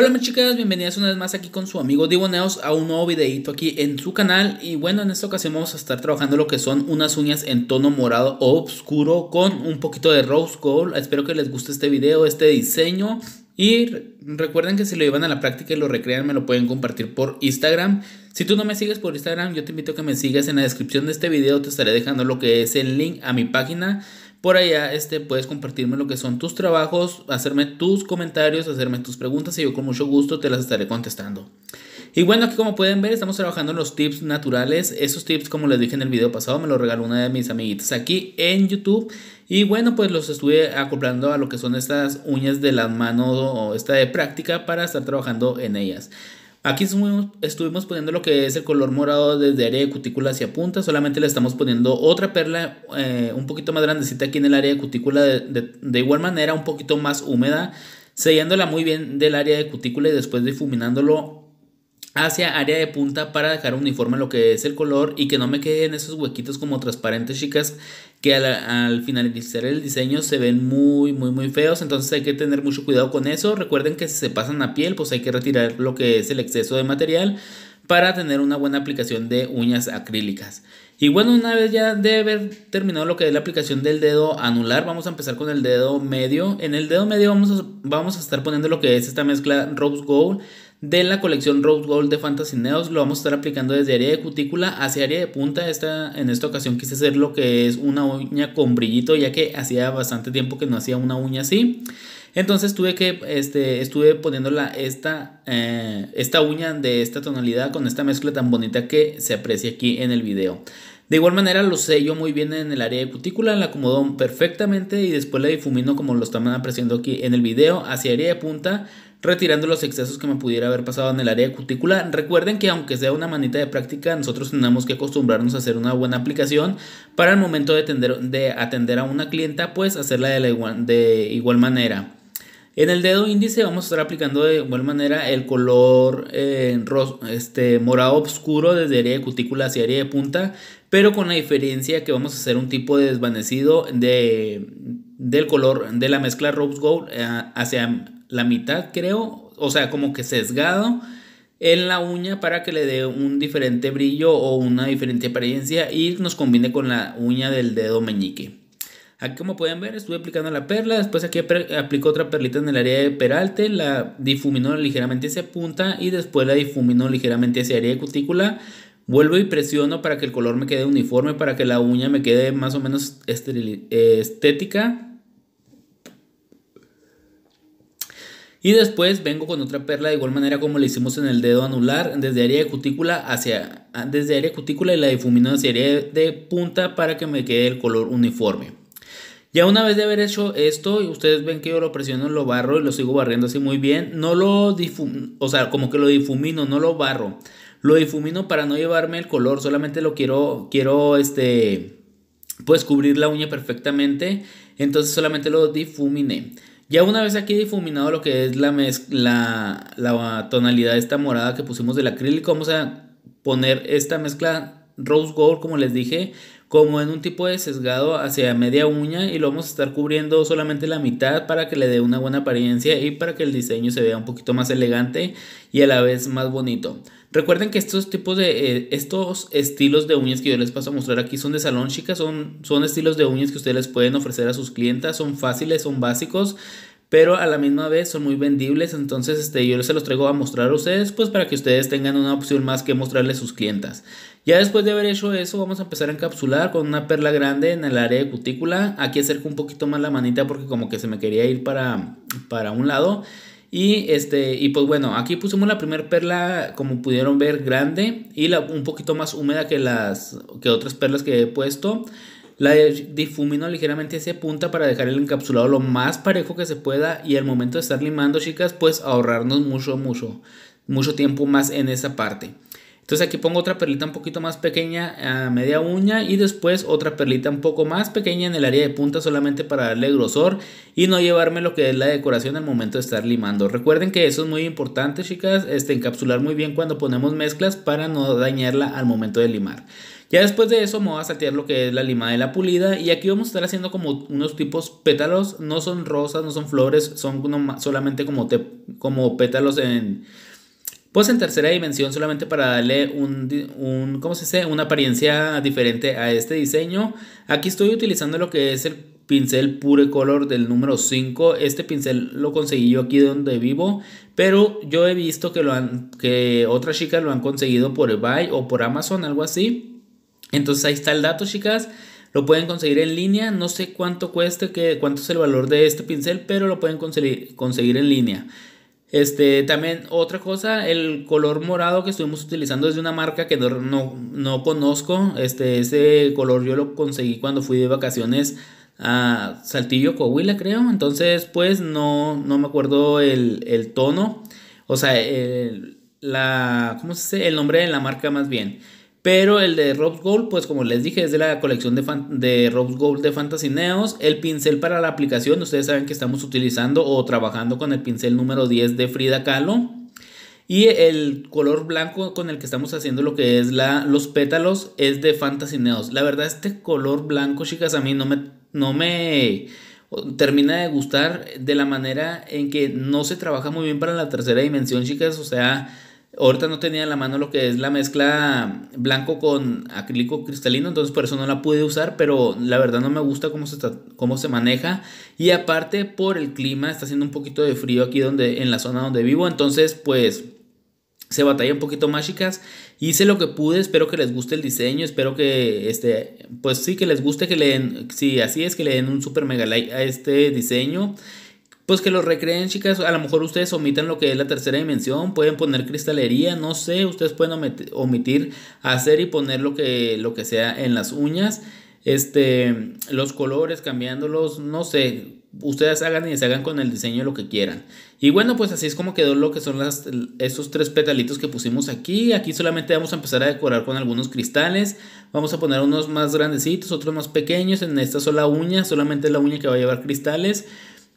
Hola mis chicas, bienvenidas una vez más aquí con su amigo Diboneos a un nuevo videito aquí en su canal y bueno en esta ocasión vamos a estar trabajando lo que son unas uñas en tono morado o oscuro con un poquito de rose gold, espero que les guste este video, este diseño y recuerden que si lo llevan a la práctica y lo recrean me lo pueden compartir por Instagram. Si tú no me sigues por Instagram yo te invito a que me sigas en la descripción de este video, te estaré dejando lo que es el link a mi página por allá este, puedes compartirme lo que son tus trabajos, hacerme tus comentarios, hacerme tus preguntas y yo con mucho gusto te las estaré contestando. Y bueno, aquí como pueden ver estamos trabajando en los tips naturales. Esos tips, como les dije en el video pasado, me los regaló una de mis amiguitas aquí en YouTube. Y bueno, pues los estuve acoplando a lo que son estas uñas de la mano o esta de práctica para estar trabajando en ellas. Aquí estuvimos, poniendo lo que es el color morado desde área de cutícula hacia punta. Solamente le estamos poniendo otra perla eh, un poquito más grandecita aquí en el área de cutícula. De, de, de igual manera, un poquito más húmeda. Sellándola muy bien del área de cutícula y después difuminándolo hacia área de punta para dejar uniforme lo que es el color y que no me queden esos huequitos como transparentes chicas que al, finalizar el diseño se ven muy muy muy feos entonces hay que tener mucho cuidado con eso recuerden que si se pasan a piel pues hay que retirar lo que es el exceso de material para tener una buena aplicación de uñas acrílicas y bueno una vez ya de haber terminado lo que es la aplicación del dedo anular vamos a empezar con el dedo medio en el dedo medio vamos vamos a estar poniendo lo que es esta mezcla rose gold de la colección Rose Gold de Fantasy Neos. Lo vamos a estar aplicando desde área de cutícula hacia área de punta. en esta ocasión quise hacer lo que es una uña con brillito, ya que hacía bastante tiempo que no hacía una uña así. Entonces tuve que, este, estuve poniéndola esta, eh, esta uña de esta tonalidad con esta mezcla tan bonita que se aprecia aquí en el video. De igual manera lo sello muy bien en el área de cutícula, la acomodo perfectamente y después la difumino como lo están apreciando aquí en el video hacia área de punta retirando los excesos que me pudiera haber pasado en el área de cutícula. Recuerden que aunque sea una manita de práctica, nosotros tenemos que acostumbrarnos a hacer una buena aplicación para el momento de atender, de atender a una clienta, pues hacerla de, igual, de igual manera. En el dedo índice vamos a estar aplicando de igual manera el color eh, este, morado oscuro desde área de cutícula hacia área de punta, pero con la diferencia que vamos a hacer un tipo de desvanecido de, del color de la mezcla Rose Gold eh, hacia la mitad creo, o sea, como que sesgado en la uña para que le dé un diferente brillo o una diferente apariencia y nos combine con la uña del dedo meñique. Aquí como pueden ver estuve aplicando la perla, después aquí aplico otra perlita en el área de peralte, la difumino ligeramente hacia punta y después la difumino ligeramente hacia área de cutícula. Vuelvo y presiono para que el color me quede uniforme, para que la uña me quede más o menos eh, estética. Y después vengo con otra perla de igual manera como le hicimos en el dedo anular, desde área de cutícula hacia ah, desde área cutícula y la difumino hacia área de punta para que me quede el color uniforme. Ya una vez de haber hecho esto, ustedes ven que yo lo presiono, lo barro y lo sigo barriendo así muy bien, no lo difumino, o sea, como que lo difumino, no lo barro. Lo difumino para no llevarme el color, solamente lo quiero quiero este pues cubrir la uña perfectamente, entonces solamente lo difuminé. Ya una vez aquí difuminado lo que es la, la tonalidad esta morada que pusimos del acrílico, vamos a poner esta mezcla rose gold, como les dije, como en un tipo de sesgado hacia media uña y lo vamos a estar cubriendo solamente la mitad para que le dé una buena apariencia y para que el diseño se vea un poquito más elegante y a la vez más bonito. Recuerden que estos tipos de, eh, estos estilos de uñas que yo les paso a mostrar aquí son de salón, chicas, son, son estilos de uñas que ustedes les pueden ofrecer a sus clientas, son fáciles, son básicos, pero a la misma vez son muy vendibles, entonces este, yo se los traigo a mostrar a ustedes, pues para que ustedes tengan una opción más que mostrarles sus clientas. Ya después de haber hecho eso, vamos a empezar a encapsular con una perla grande en el área de cutícula. Aquí acerco un poquito más la manita porque como que se me quería ir para, para un lado. Y este, y pues bueno, aquí pusimos la primera perla, como pudieron ver, grande y la, un poquito más húmeda que las que otras perlas que he puesto. La difumino ligeramente hacia punta para dejar el encapsulado lo más parejo que se pueda y al momento de estar limando, chicas, pues ahorrarnos mucho, mucho, mucho tiempo más en esa parte. Entonces aquí pongo otra perlita un poquito más pequeña a media uña y después otra perlita un poco más pequeña en el área de punta solamente para darle grosor y no llevarme lo que es la decoración al momento de estar limando. Recuerden que eso es muy importante chicas, este, encapsular muy bien cuando ponemos mezclas para no dañarla al momento de limar. Ya después de eso me voy a saltear lo que es la lima de la pulida y aquí vamos a estar haciendo como unos tipos pétalos, no son rosas, no son flores, son solamente como, como pétalos en pues en tercera dimensión solamente para darle un, ¿cómo se dice? una apariencia diferente a este diseño. Aquí estoy utilizando lo que es el pincel Pure Color del número 5. Este pincel lo conseguí yo aquí donde vivo, pero yo he visto que, lo que otras chicas lo han conseguido por eBay o por Amazon, algo así. Entonces ahí está el dato, chicas. Lo pueden conseguir en línea, no sé cuánto cueste, cuánto es el valor de este pincel, pero lo pueden conseguir, conseguir en línea. Este, también otra cosa, el color morado que estuvimos utilizando es de una marca que no, conozco. Este, ese color yo lo conseguí cuando fui de vacaciones a Saltillo, Coahuila, creo. Entonces, pues no, no me acuerdo el, tono. O sea, la, ¿cómo se El nombre de la marca más bien. Pero el de Rob's Gold, pues como les dije, es de la colección de, de Rob's Gold de Fantasy Neos. El pincel para la aplicación, ustedes saben que estamos utilizando o trabajando con el pincel número 10 de Frida Kahlo. Y el color blanco con el que estamos haciendo lo que es la, los pétalos es de Fantasy Neos. La verdad, este color blanco, chicas, a mí no me, no me termina de gustar de la manera en que no se trabaja muy bien para la tercera dimensión, chicas. O sea, Ahorita no tenía en la mano lo que es la mezcla blanco con acrílico cristalino, entonces por eso no la pude usar, pero la verdad no me gusta cómo se, cómo se maneja. Y aparte por el clima, está haciendo un poquito de frío aquí donde, en la zona donde vivo, entonces pues se batalla un poquito más chicas hice lo que pude espero que les guste el diseño espero que este pues sí que les guste que le den si así es que le den un super mega like a este diseño pues que lo recreen, chicas. A lo mejor ustedes omitan lo que es la tercera dimensión, pueden poner cristalería, no sé, ustedes pueden omitir hacer y poner lo que, lo que sea en las uñas. Este, los colores, cambiándolos, no sé, ustedes hagan y se hagan con el diseño lo que quieran. Y bueno, pues así es como quedó lo que son las, esos tres petalitos que pusimos aquí. Aquí solamente vamos a empezar a decorar con algunos cristales. Vamos a poner unos más grandecitos, otros más pequeños. En esta sola uña, solamente la uña que va a llevar cristales.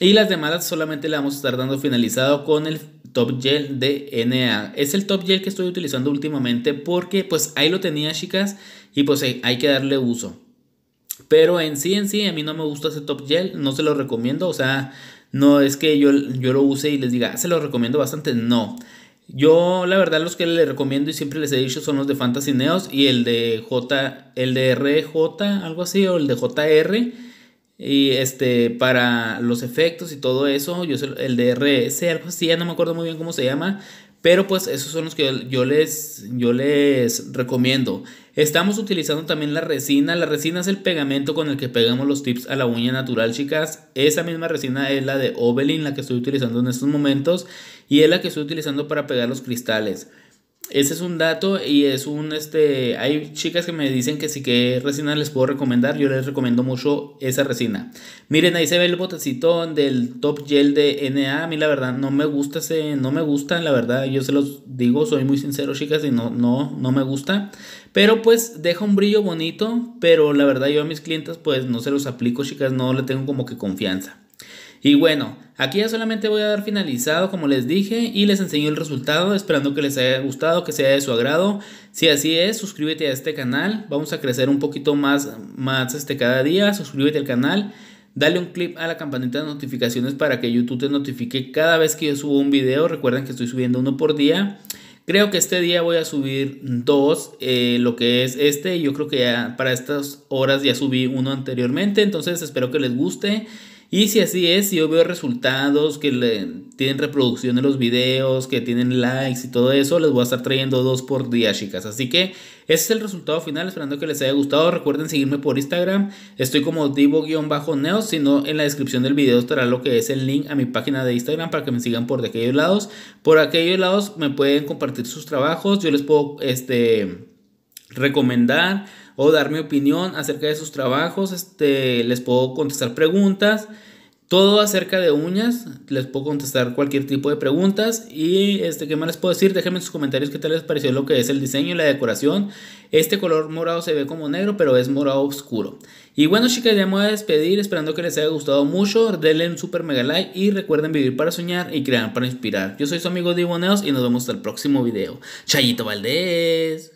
Y las demás solamente le vamos a estar dando finalizado con el Top Gel de NA. Es el Top Gel que estoy utilizando últimamente porque pues ahí lo tenía chicas y pues hay que darle uso. Pero en sí, en sí, a mí no me gusta ese Top Gel, no se lo recomiendo. O sea, no es que yo, yo lo use y les diga, ah, se lo recomiendo bastante, no. Yo la verdad los que le recomiendo y siempre les he dicho son los de Fantasy Neos y el de J, el de RJ, algo así, o el de JR y este, para los efectos y todo eso, yo el DRS, algo así, ya no me acuerdo muy bien cómo se llama, pero pues esos son los que yo les, yo les recomiendo. Estamos utilizando también la resina. La resina es el pegamento con el que pegamos los tips a la uña natural, chicas. Esa misma resina es la de Ovelin, la que estoy utilizando en estos momentos. Y es la que estoy utilizando para pegar los cristales ese es un dato y es un este hay chicas que me dicen que sí que resina les puedo recomendar yo les recomiendo mucho esa resina miren ahí se ve el botecito del top gel de NA a mí la verdad no me gusta ese no me gusta la verdad yo se los digo soy muy sincero chicas y no no no me gusta pero pues deja un brillo bonito pero la verdad yo a mis clientes pues no se los aplico chicas no le tengo como que confianza y bueno, aquí ya solamente voy a dar finalizado como les dije y les enseño el resultado, esperando que les haya gustado, que sea de su agrado. Si así es, suscríbete a este canal, vamos a crecer un poquito más, más este, cada día, suscríbete al canal. Dale un clip a la campanita de notificaciones para que YouTube te notifique cada vez que yo subo un video. Recuerden que estoy subiendo uno por día. Creo que este día voy a subir dos, eh, lo que es este. Yo creo que ya para estas horas ya subí uno anteriormente. Entonces espero que les guste. Y si así es, si yo veo resultados que tienen reproducción de los videos, que tienen likes y todo eso, les voy a estar trayendo dos por día, chicas. Así que ese es el resultado final, esperando que les haya gustado. Recuerden seguirme por Instagram, estoy como divo-neos, si no en la descripción del video estará lo que es el link a mi página de Instagram para que me sigan por de aquellos lados. Por aquellos lados me pueden compartir sus trabajos, yo les puedo, este recomendar o dar mi opinión acerca de sus trabajos, este, les puedo contestar preguntas, todo acerca de uñas, les puedo contestar cualquier tipo de preguntas y este, ¿qué más les puedo decir? Déjenme en sus comentarios qué tal les pareció lo que es el diseño y la decoración. Este color morado se ve como negro, pero es morado oscuro. Y bueno chicas, ya me voy a despedir esperando que les haya gustado mucho. Denle un super mega like y recuerden vivir para soñar y crear para inspirar. Yo soy su amigo Diboneos y nos vemos hasta el próximo video. Chayito Valdés.